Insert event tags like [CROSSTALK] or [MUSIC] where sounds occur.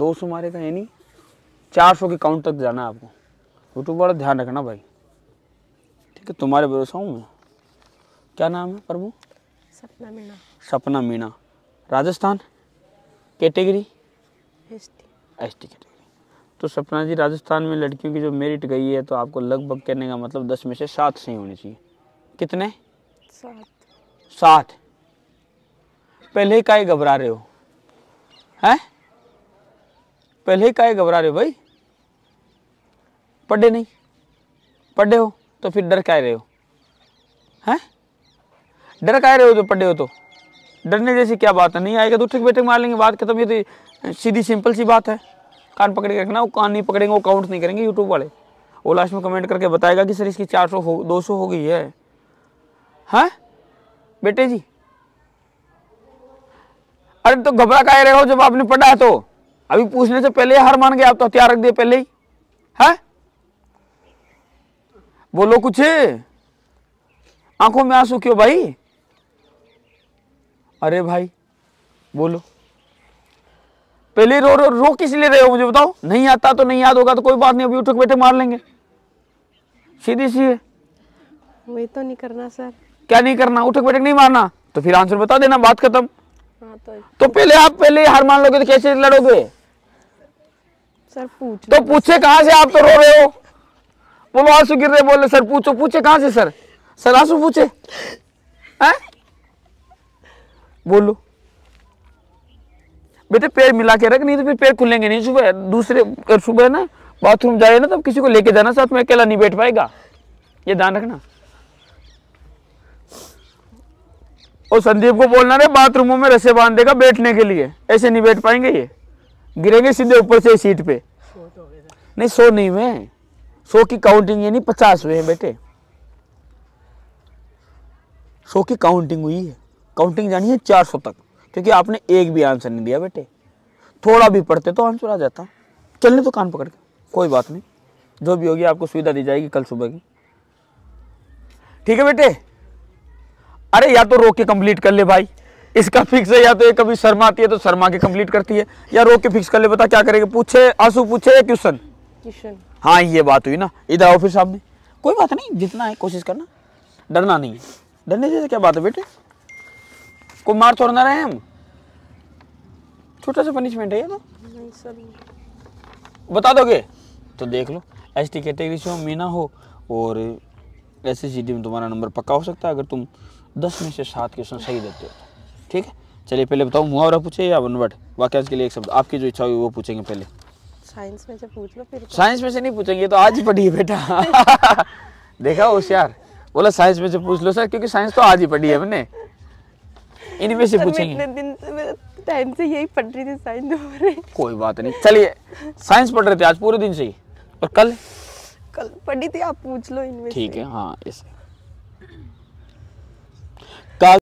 दो सौ मारेगा यानी चार सौ के काउंट तक जाना है आपको यूट्यूब वाला ध्यान रखना भाई ठीक है तुम्हारे भरोसा हूँ मैं क्या नाम है प्रभु Sapna Meena Sapna Meena Rajasthan category S T category तो सपना जी राजस्थान में लड़कियों की जो मेरिट गई है तो आपको लगभग कहने का मतलब दस में से सात सही होने चाहिए कितने सात सात पहले ही का ही घबरा रहे हो हैं पहले ही काहे घबरा रहे हो भाई पढ़े नहीं पढ़े हो तो फिर डर काहे रहे हो हैं डर काहे रहे हो जो पढ़े हो तो डरने जैसी क्या बात है नहीं आएगा तो ठीक बैठक मार लेंगे बात खत्म ये तो सीधी सिंपल सी बात है कान पकड़ के रखना वो कान नहीं पकड़ेंगे वो काउंट नहीं करेंगे यूट्यूब वाले वो लास्ट में कमेंट करके बताएगा कि सर इसकी चार सौ हो दो सौ हो गई है हैं बेटे जी अरे तो घबरा का रहे हो जब आपने पढ़ा तो अभी पूछने से पहले हार मान गए आप तो हथियार रख दिए पहले ही है बोलो कुछ आंखों में आंसू क्यों भाई अरे भाई बोलो पहले रो रो रो किस लिए रहे हो मुझे बताओ नहीं आता तो नहीं याद होगा तो कोई बात नहीं अभी उठ बैठे मार लेंगे सीधी सी है वही तो नहीं करना सर क्या नहीं करना उठक बैठक नहीं मारना तो फिर आंसर बता देना बात खत्म हाँ, तो, तो पहले आप पहले हार मान लोगे तो कैसे लड़ोगे सर पूछ तो पूछे कहाँ से आप तो रो रहे हो बोलो आंसू गिर रहे बोले सर पूछो पूछे कहाँ से सर सर आंसू पूछे बोलो बेटे पैर मिला के रख नहीं तो फिर पैर खुलेंगे नहीं सुबह दूसरे सुबह ना बाथरूम जाए ना तो किसी को लेके जाना साथ में अकेला नहीं बैठ पाएगा ये ध्यान रखना और संदीप को बोलना रे बाथरूमों में रस्से बांध देगा बैठने के लिए ऐसे नहीं बैठ पाएंगे ये गिरेंगे सीधे ऊपर से सीट पे तो नहीं सो नहीं हुए सो की काउंटिंग ये नहीं पचास हुए हैं बेटे सो की काउंटिंग हुई है काउंटिंग जानी है चार सौ तक क्योंकि आपने एक भी आंसर नहीं दिया बेटे थोड़ा भी पढ़ते तो आंसर आ जाता चलने तो कान पकड़ के कोई बात नहीं जो भी होगी आपको सुविधा दी जाएगी कल सुबह की ठीक है बेटे अरे या तो रोक के कंप्लीट कर ले भाई इसका फिक्स है या तो ये कभी शर्मा आती है तो शर्मा के कंप्लीट करती है या रोक के फिक्स कर ले बता क्या करेगा पूछे आंसू पूछे या क्वेश्चन हाँ ये बात हुई ना इधर आओ फिर सामने कोई बात नहीं जितना है कोशिश करना डरना नहीं डरने से क्या बात है बेटे को मार छोड़ना रहे हम छोटा सा पनिशमेंट है ये तो बता दोगे तो देख लो एस टी कैटेगरी से हो मीना हो और एस में तुम्हारा नंबर पक्का हो सकता है अगर तुम दस में से सात क्वेश्चन सही देते हो ठीक है चलिए पहले बताओ मुहावरा पूछे या वनवर्ड वाक्यांश के लिए एक शब्द आपकी जो इच्छा हुई वो पूछेंगे पहले साइंस में से पूछ लो फिर साइंस तो। में से नहीं पूछेंगे तो आज ही पढ़िए बेटा [LAUGHS] देखा होशियार बोला साइंस में से पूछ लो सर क्योंकि साइंस तो आज ही पढ़ी है हमने इनमें से पूछेंगे इतने दिन से टाइम से यही पढ़ रही थी साइंस हो रहे कोई बात नहीं चलिए साइंस पढ़ रहे थे आज पूरे दिन से ही और कल कल पढ़ी थी आप पूछ लो इनमें ठीक है हाँ ऐसे